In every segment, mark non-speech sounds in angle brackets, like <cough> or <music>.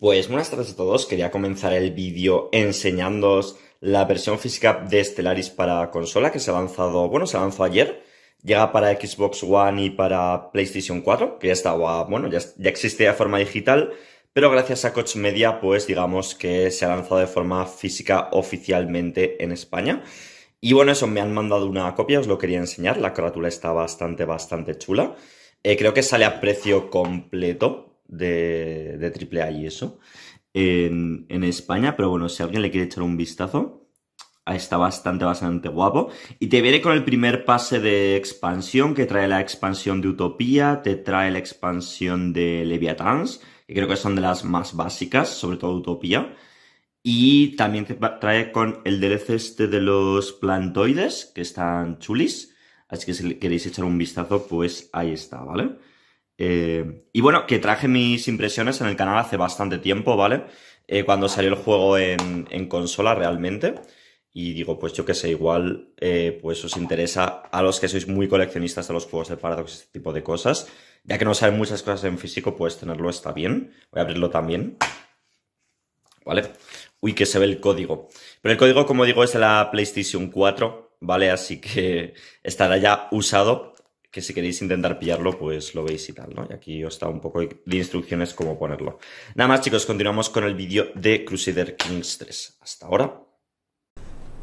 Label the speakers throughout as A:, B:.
A: Pues buenas tardes a todos, quería comenzar el vídeo enseñándoos la versión física de Stellaris para consola que se ha lanzado, bueno, se lanzó ayer, llega para Xbox One y para PlayStation 4, que ya estaba, bueno, ya, ya existía de forma digital, pero gracias a Coach Media, pues digamos que se ha lanzado de forma física oficialmente en España. Y bueno, eso me han mandado una copia, os lo quería enseñar, la carátula está bastante, bastante chula. Eh, creo que sale a precio completo, de, de AAA y eso en, España, pero bueno, si alguien le quiere echar un vistazo, está bastante, bastante guapo. Y te viene con el primer pase de expansión, que trae la expansión de Utopía, te trae la expansión de Leviathans, que creo que son de las más básicas, sobre todo Utopía. Y también te trae con el DLC este de los plantoides, que están chulis. Así que si queréis echar un vistazo, pues ahí está, ¿vale? Eh, y bueno, que traje mis impresiones en el canal hace bastante tiempo, ¿vale? Eh, cuando salió el juego en, consola realmente. Y digo, pues yo que sé, igual eh, pues os interesa a los que sois muy coleccionistas de los juegos de Paradox, este tipo de cosas. Ya que no saben muchas cosas en físico, pues tenerlo está bien. Voy a abrirlo también. ¿Vale? Uy, que se ve el código. Pero el código, como digo, es de la PlayStation 4, ¿vale? Así que <laughs> estará ya usado que si queréis intentar pillarlo, pues lo veis y tal, ¿no? Y aquí os da un poco de instrucciones cómo ponerlo. Nada más, chicos, continuamos con el vídeo de Crusader Kings 3. Hasta ahora.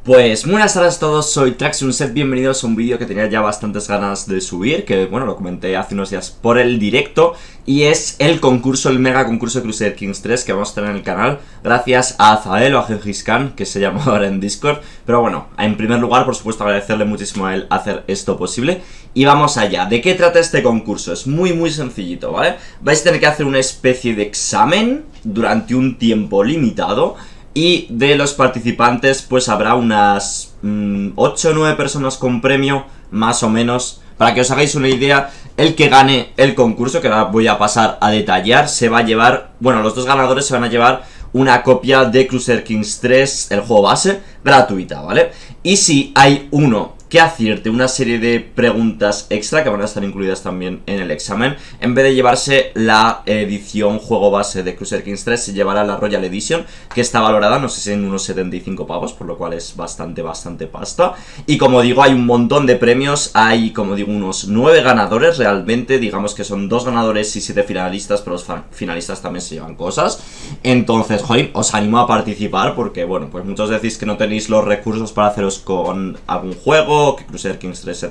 A: Pues buenas tardes a todos, soy Traxunset, bienvenidos a un vídeo que tenía ya bastantes ganas de subir, que bueno, lo comenté hace unos días por el directo, y es el concurso, el mega concurso de Crusader Kings 3 que vamos a tener en el canal, gracias a Azael o a Gengis que se llama <laughs> ahora en Discord, pero bueno, en primer lugar, por supuesto, agradecerle muchísimo a él hacer esto posible, y vamos allá, ¿de qué trata este concurso? Es muy muy sencillito, ¿vale? Vais a tener que hacer una especie de examen durante un tiempo limitado, y de los participantes pues habrá unas 8 mm, o 9 personas con premio, más o menos. Para que os hagáis una idea, el que gane el concurso, que ahora voy a pasar a detallar, se va a llevar, bueno, los dos ganadores se van a llevar una copia de Cruiser Kings 3, el juego base, gratuita, ¿vale? Y si hay uno que acierte una serie de preguntas extra que van a estar incluidas también en el examen. En vez de llevarse la edición juego base de Crusader Kings 3, se llevará la Royal Edition, que está valorada, no sé si en unos 75 pavos, por lo cual es bastante, bastante pasta. Y como digo, hay un montón de premios, hay, como digo, unos 9 ganadores realmente, digamos que son 2 ganadores y 7 finalistas, pero los finalistas también se llevan cosas. Entonces, joder, os animo a participar porque, bueno, pues muchos decís que no tenéis los recursos para haceros con algún juego, que Crusader Kings 3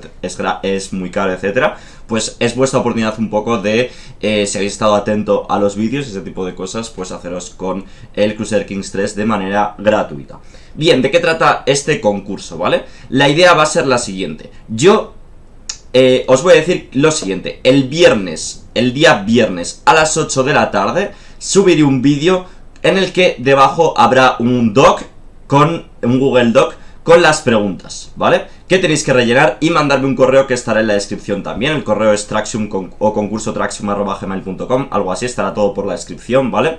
A: es, muy caro, etcétera, pues es vuestra oportunidad un poco de, eh, si habéis estado atento a los vídeos y ese tipo de cosas, pues haceros con el Crusader Kings 3 de manera gratuita. Bien, ¿de qué trata este concurso, vale? La idea va a ser la siguiente. Yo eh, os voy a decir lo siguiente. El viernes, el día viernes a las 8 de la tarde, subiré un vídeo en el que debajo habrá un doc con un Google Doc con las preguntas, ¿vale? que tenéis que rellenar y mandarme un correo que estará en la descripción también. El correo es traxium o concurso traxium.gmail.com, algo así, estará todo por la descripción, ¿vale?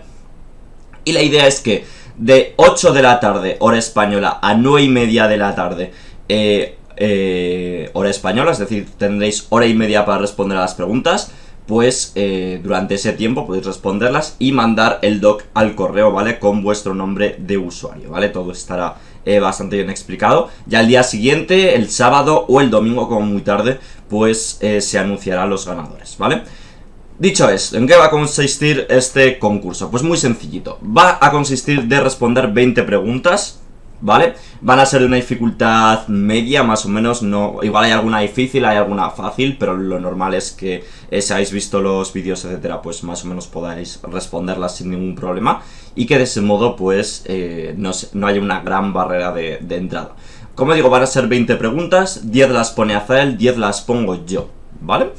A: Y la idea es que de 8 de la tarde, hora española, a 9 y media de la tarde, eh, eh, hora española, es decir, tendréis hora y media para responder a las preguntas pues eh, durante ese tiempo podéis responderlas y mandar el doc al correo, ¿vale? Con vuestro nombre de usuario, ¿vale? Todo estará eh, bastante bien explicado. Ya al día siguiente, el sábado o el domingo como muy tarde, pues eh, se anunciarán los ganadores, ¿vale? Dicho esto, ¿en qué va a consistir este concurso? Pues muy sencillito, va a consistir de responder 20 preguntas ¿vale? Van a ser de una dificultad media, más o menos, no igual hay alguna difícil, hay alguna fácil, pero lo normal es que eh, si habéis visto los vídeos, etcétera, pues más o menos podáis responderlas sin ningún problema y que de ese modo, pues, eh, no, no haya una gran barrera de, entrada. Como digo, van a ser 20 preguntas, 10 las pone Azael, 10 las pongo yo, ¿vale? vale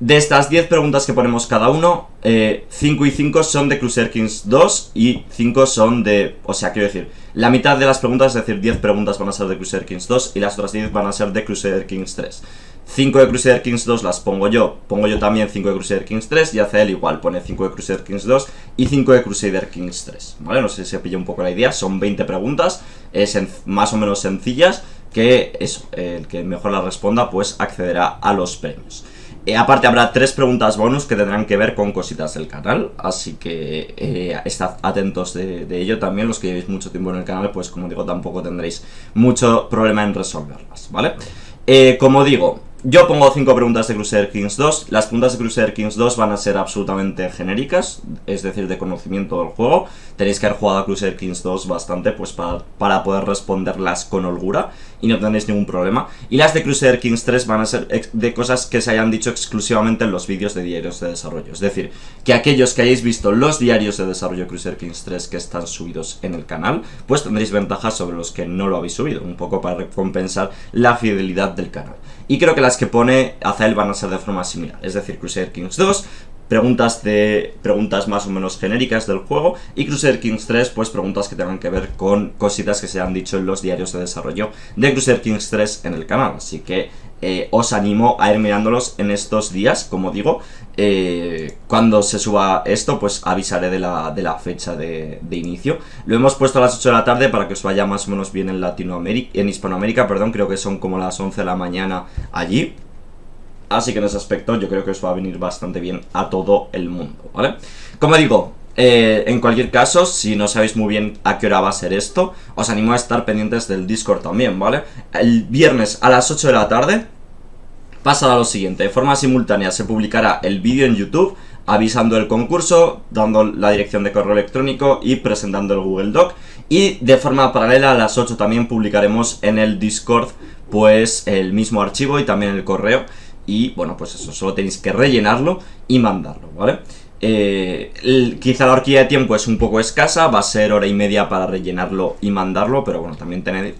A: de estas 10 preguntas que ponemos cada uno, 5 eh, y 5 son de Crusader Kings 2 y 5 son de... O sea, quiero decir, la mitad de las preguntas, es decir, 10 preguntas van a ser de Crusader Kings 2 y las otras 10 van a ser de Crusader Kings 3. 5 de Crusader Kings 2 las pongo yo, pongo yo también 5 de Crusader Kings 3 y hace él igual, pone 5 de Crusader Kings 2 y 5 de Crusader Kings 3, ¿vale? No sé si se pilla un poco la idea, son 20 preguntas, más o menos sencillas, que eso, el que mejor las responda pues accederá a los premios. Eh, aparte habrá tres preguntas bonus que tendrán que ver con cositas del canal, así que eh, estad atentos de, ello también. Los que llevéis mucho tiempo en el canal, pues como digo, tampoco tendréis mucho problema en resolverlas, ¿vale? Eh, como digo, yo pongo cinco preguntas de Crusader Kings 2. Las preguntas de Crusader Kings 2 van a ser absolutamente genéricas, es decir, de conocimiento del juego. Tenéis que haber jugado a Crusader Kings 2 bastante pues para poder responderlas con holgura y no tenéis ningún problema. Y las de Crusader Kings 3 van a ser de cosas que se hayan dicho exclusivamente en los vídeos de diarios de desarrollo. Es decir, que aquellos que hayáis visto los diarios de desarrollo Crusader Kings 3 que están subidos en el canal, pues tendréis ventajas sobre los que no lo habéis subido, un poco para recompensar la fidelidad del canal. Y creo que las que pone Azael van a ser de forma similar, es decir, Crusader Kings 2, preguntas de preguntas más o menos genéricas del juego y Crusader Kings 3 pues preguntas que tengan que ver con cositas que se han dicho en los diarios de desarrollo de Crusader Kings 3 en el canal así que eh, os animo a ir mirándolos en estos días como digo eh, cuando se suba esto pues avisaré de la, de la fecha de, inicio lo hemos puesto a las 8 de la tarde para que os vaya más o menos bien en Latinoamérica en Hispanoamérica perdón creo que son como las 11 de la mañana allí Así que en ese aspecto yo creo que os va a venir bastante bien a todo el mundo, ¿vale? Como digo, eh, en cualquier caso, si no sabéis muy bien a qué hora va a ser esto, os animo a estar pendientes del Discord también, ¿vale? El viernes a las 8 de la tarde pasará lo siguiente. De forma simultánea se publicará el vídeo en YouTube avisando el concurso, dando la dirección de correo electrónico y presentando el Google Doc. Y de forma paralela a las 8 también publicaremos en el Discord pues el mismo archivo y también el correo y bueno, pues eso, solo tenéis que rellenarlo y mandarlo, ¿vale? Eh, quizá la horquilla de tiempo es un poco escasa, va a ser hora y media para rellenarlo y mandarlo, pero bueno, también tenéis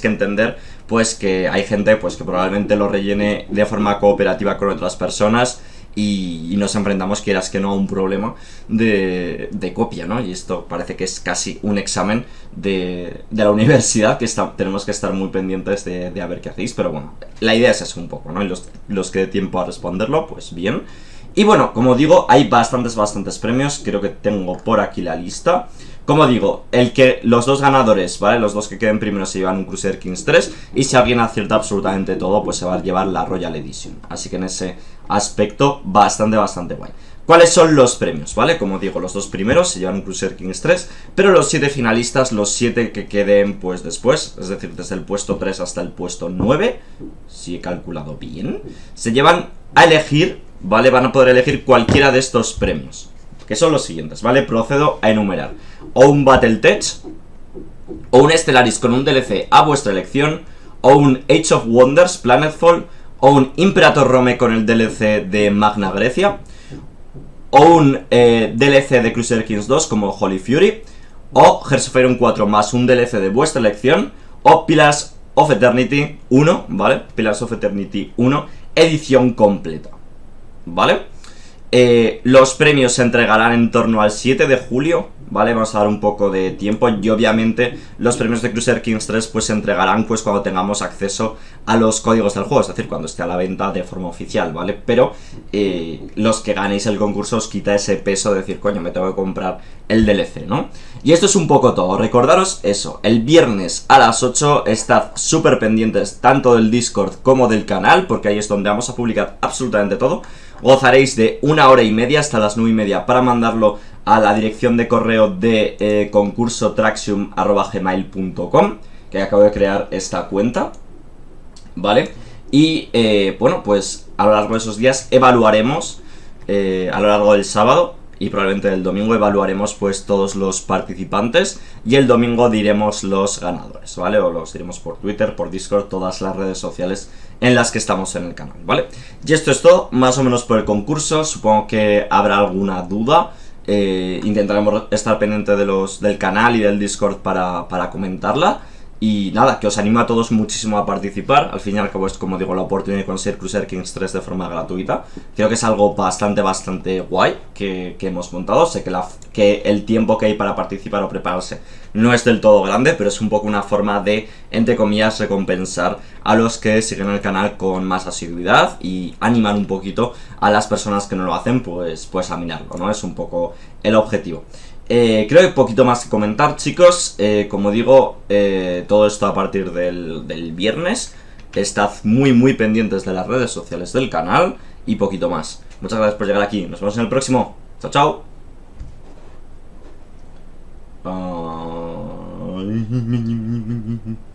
A: que, entender pues que hay gente pues que probablemente lo rellene de forma cooperativa con otras personas y, nos enfrentamos, quieras que no, a un problema de, copia, ¿no? Y esto parece que es casi un examen de, la <laughs> universidad, que tenemos que estar muy pendientes de, de, a ver qué hacéis, pero bueno, la idea es eso un poco, ¿no? Y los, que dé tiempo a responderlo, pues bien. Y bueno, como digo, hay bastantes, bastantes premios, creo que tengo por aquí la lista. Como digo, el que los dos ganadores, ¿vale? Los dos que queden primero se llevan un Crusader Kings 3 y si alguien acierta absolutamente todo, pues se va a llevar la Royal Edition. Así que en ese aspecto bastante, bastante guay. ¿Cuáles son los premios? ¿Vale? Como digo, los dos primeros se llevan un Cruiser Kings 3, pero los siete finalistas, los siete que queden pues después, es decir, desde el puesto 3 hasta el puesto 9, si he calculado bien, se llevan a elegir, ¿vale? Van a poder elegir cualquiera de estos premios, que son los siguientes, ¿vale? Procedo a enumerar. O un Battletech, o un Stellaris con un DLC a vuestra elección, o un Age of Wonders, Planetfall, o un Imperator Rome con el DLC de Magna Grecia, o un eh, DLC de Crusader Kings 2 como Holy Fury, o Hearts 4 más un DLC de vuestra elección, o Pillars of Eternity 1, ¿vale? Pillars of Eternity 1, edición completa, ¿vale? Eh, los premios se entregarán en torno al 7 de julio, ¿vale? Vamos a dar un poco de tiempo y obviamente los premios de Crusader Kings 3 pues se entregarán pues cuando tengamos acceso a los códigos del juego, es decir, cuando esté a la venta de forma oficial, ¿vale? Pero eh, los que ganéis el concurso os quita ese peso de decir, coño, me tengo que comprar el DLC, ¿no? Y esto es un poco todo, recordaros eso, el viernes a las 8 estad súper pendientes tanto del Discord como del canal, porque ahí es donde vamos a publicar absolutamente todo gozaréis de una hora y media hasta las nueve y media para mandarlo a la dirección de correo de eh, que acabo de crear esta cuenta, ¿vale? Y eh, bueno, pues a lo largo de esos días evaluaremos eh, a lo largo del sábado y probablemente el domingo evaluaremos pues todos los participantes y el domingo diremos los ganadores, ¿vale? O los diremos por Twitter, por Discord, todas las redes sociales en las que estamos en el canal, ¿vale? Y esto es todo, más o menos por el concurso, supongo que habrá alguna duda, eh, intentaremos estar pendiente de los, del canal y del Discord para, para comentarla. Y nada, que os animo a todos muchísimo a participar. Al fin y al cabo es, como digo, la oportunidad de conseguir Crusader Kings 3 de forma gratuita. Creo que es algo bastante, bastante guay que, hemos montado. Sé que, que el tiempo que hay para participar o prepararse no es del todo grande, pero es un poco una forma de, entre comillas, recompensar a los que siguen el canal con más asiduidad y animar un poquito a las personas que no lo hacen, pues, pues a minarlo, ¿no? Es un poco el objetivo. Eh, creo que poquito más que comentar, chicos. Eh, como digo, eh, todo esto a partir del, viernes. Estad muy, muy pendientes de las redes sociales del canal y poquito más. Muchas gracias por llegar aquí. Nos vemos en el próximo. Chao, chao. <laughs>